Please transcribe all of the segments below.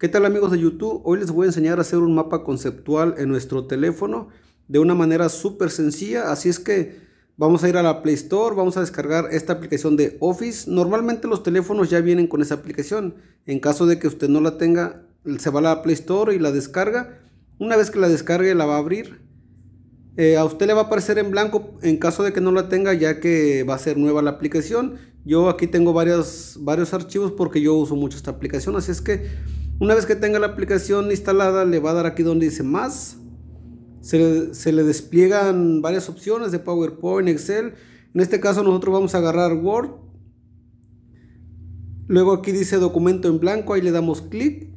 ¿Qué tal amigos de YouTube? Hoy les voy a enseñar a hacer un mapa conceptual en nuestro teléfono de una manera súper sencilla, así es que vamos a ir a la Play Store, vamos a descargar esta aplicación de Office. Normalmente los teléfonos ya vienen con esa aplicación, en caso de que usted no la tenga, se va a la Play Store y la descarga. Una vez que la descargue la va a abrir eh, a usted le va a aparecer en blanco en caso de que no la tenga ya que va a ser nueva la aplicación. Yo aquí tengo varios, varios archivos porque yo uso mucho esta aplicación. Así es que una vez que tenga la aplicación instalada le va a dar aquí donde dice más. Se se le despliegan varias opciones de PowerPoint, Excel. En este caso nosotros vamos a agarrar Word. Luego aquí dice documento en blanco, ahí le damos clic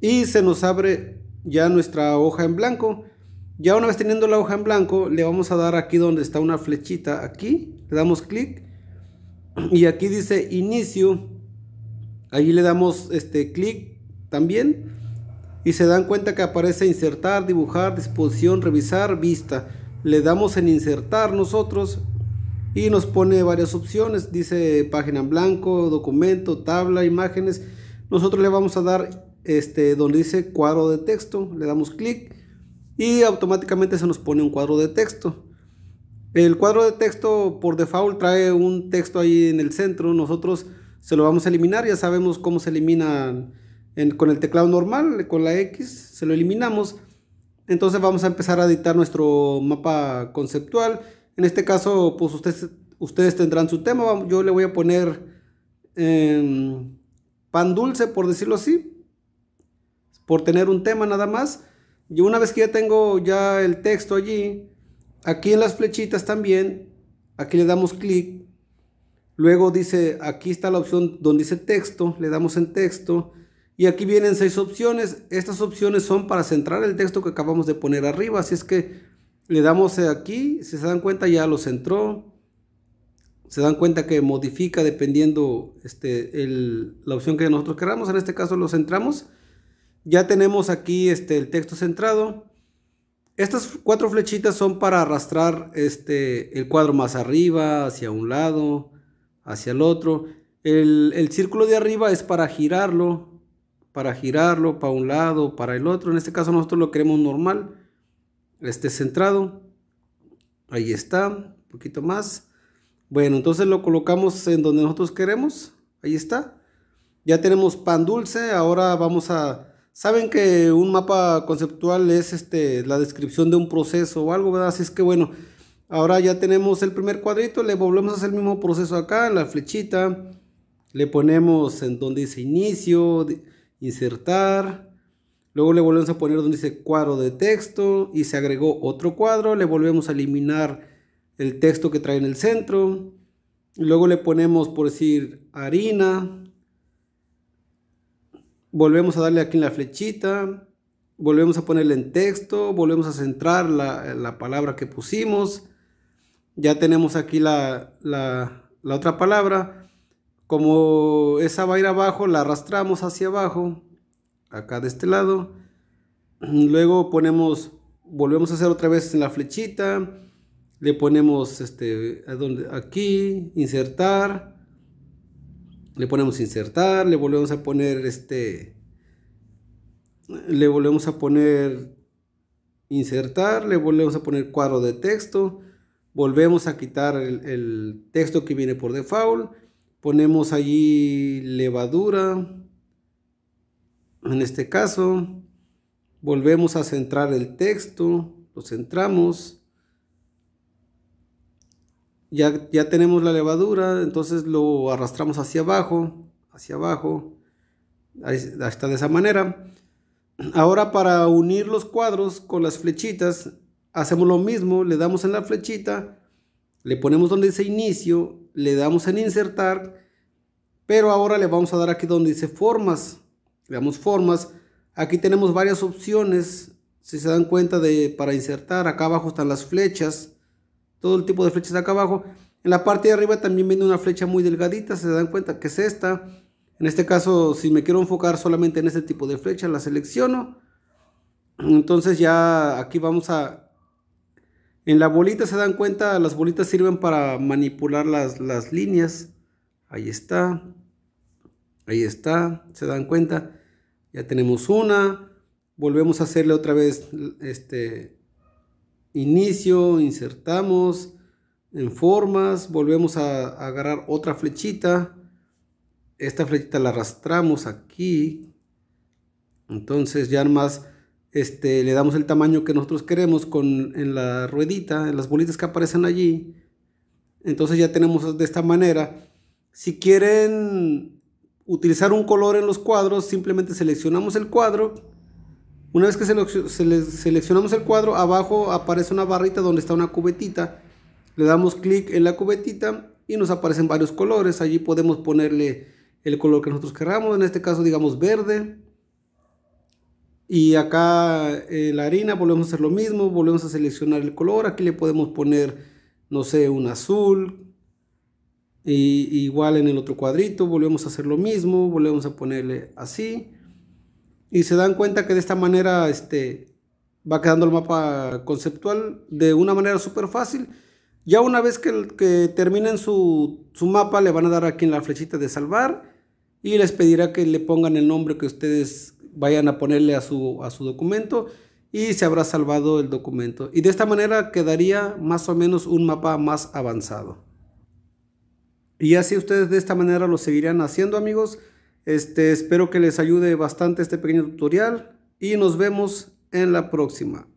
y se nos abre ya nuestra hoja en blanco. Ya una vez teniendo la hoja en blanco, le vamos a dar aquí donde está una flechita, aquí, le damos clic y aquí dice inicio, allí le damos este clic también y se dan cuenta que aparece insertar, dibujar, disposición, revisar, vista. Le damos en insertar nosotros y nos pone varias opciones, dice página en blanco, documento, tabla, imágenes. Nosotros le vamos a dar este donde dice cuadro de texto, le damos clic y automáticamente se nos pone un cuadro de texto. El cuadro de texto por default trae un texto ahí en el centro, nosotros se lo vamos a eliminar, ya sabemos cómo se elimina con el teclado normal, con la X, se lo eliminamos. Entonces vamos a empezar a editar nuestro mapa conceptual. En este caso, pues ustedes, ustedes tendrán su tema. Yo le voy a poner em, pan dulce, por decirlo así. Por tener un tema nada más. Y una vez que ya tengo ya el texto allí, aquí en las flechitas también, aquí le damos clic. Luego dice, aquí está la opción donde dice texto, le damos en texto. Y aquí vienen seis opciones. Estas opciones son para centrar el texto que acabamos de poner arriba. Así es que le damos aquí, si se dan cuenta ya lo centró. Se dan cuenta que modifica dependiendo este, el, la opción que nosotros queramos. En este caso lo centramos. Ya tenemos aquí este, el texto centrado. Estas cuatro flechitas son para arrastrar este, el cuadro más arriba, hacia un lado, hacia el otro. El, el, círculo de arriba es para girarlo, para girarlo para un lado, para el otro. En este caso nosotros lo queremos normal, este centrado. Ahí está, un poquito más. Bueno, entonces lo colocamos en donde nosotros queremos. Ahí está. Ya tenemos pan dulce. Ahora vamos a Saben que un mapa conceptual es este, la descripción de un proceso o algo, ¿verdad? Así es que bueno, ahora ya tenemos el primer cuadrito, le volvemos a hacer el mismo proceso acá, en la flechita, le ponemos en donde dice inicio, insertar, luego le volvemos a poner donde dice cuadro de texto y se agregó otro cuadro, le volvemos a eliminar el texto que trae en el centro, luego le ponemos por decir harina, volvemos a darle aquí en la flechita, volvemos a ponerle en texto, volvemos a centrar la, palabra que pusimos, ya tenemos aquí la, otra palabra, como esa va a ir abajo, la arrastramos hacia abajo, acá de este lado, luego ponemos, volvemos a hacer otra vez en la flechita, le ponemos este, aquí, insertar, le ponemos insertar, le volvemos a poner este, le volvemos a poner insertar, le volvemos a poner cuadro de texto, volvemos a quitar el, el texto que viene por default, ponemos allí levadura, en este caso, volvemos a centrar el texto, lo centramos, ya, tenemos la levadura, entonces lo arrastramos hacia abajo, hacia abajo, hasta de esa manera. Ahora para unir los cuadros con las flechitas, hacemos lo mismo, le damos en la flechita, le ponemos donde dice inicio, le damos en insertar, pero ahora le vamos a dar aquí donde dice formas, le damos formas, aquí tenemos varias opciones, si se dan cuenta de para insertar, acá abajo están las flechas, todo el tipo de flechas acá abajo. En la parte de arriba también viene una flecha muy delgadita, se dan cuenta que es esta. En este caso, si me quiero enfocar solamente en este tipo de flecha, la selecciono. Entonces ya aquí vamos a... En la bolita se dan cuenta, las bolitas sirven para manipular las, las líneas. Ahí está. Ahí está, se dan cuenta. Ya tenemos una. Volvemos a hacerle otra vez este, inicio, insertamos en formas, volvemos a, agarrar otra flechita, esta flechita la arrastramos aquí, entonces ya más este, le damos el tamaño que nosotros queremos con, en la ruedita, en las bolitas que aparecen allí, entonces ya tenemos de esta manera. Si quieren utilizar un color en los cuadros, simplemente seleccionamos el cuadro, una vez que seleccionamos el cuadro, abajo aparece una barrita donde está una cubetita. Le damos clic en la cubetita y nos aparecen varios colores. Allí podemos ponerle el color que nosotros queramos. En este caso, digamos verde. Y acá en eh, la harina volvemos a hacer lo mismo. Volvemos a seleccionar el color. Aquí le podemos poner, no sé, un azul. Y igual en el otro cuadrito volvemos a hacer lo mismo. Volvemos a ponerle así y se dan cuenta que de esta manera este, va quedando el mapa conceptual de una manera súper fácil. Ya una vez que, que terminen su, su, mapa, le van a dar aquí en la flechita de salvar y les pedirá que le pongan el nombre que ustedes vayan a ponerle a su, a su documento y se habrá salvado el documento. Y de esta manera quedaría más o menos un mapa más avanzado. Y así ustedes de esta manera lo seguirán haciendo amigos este, espero que les ayude bastante este pequeño tutorial y nos vemos en la próxima.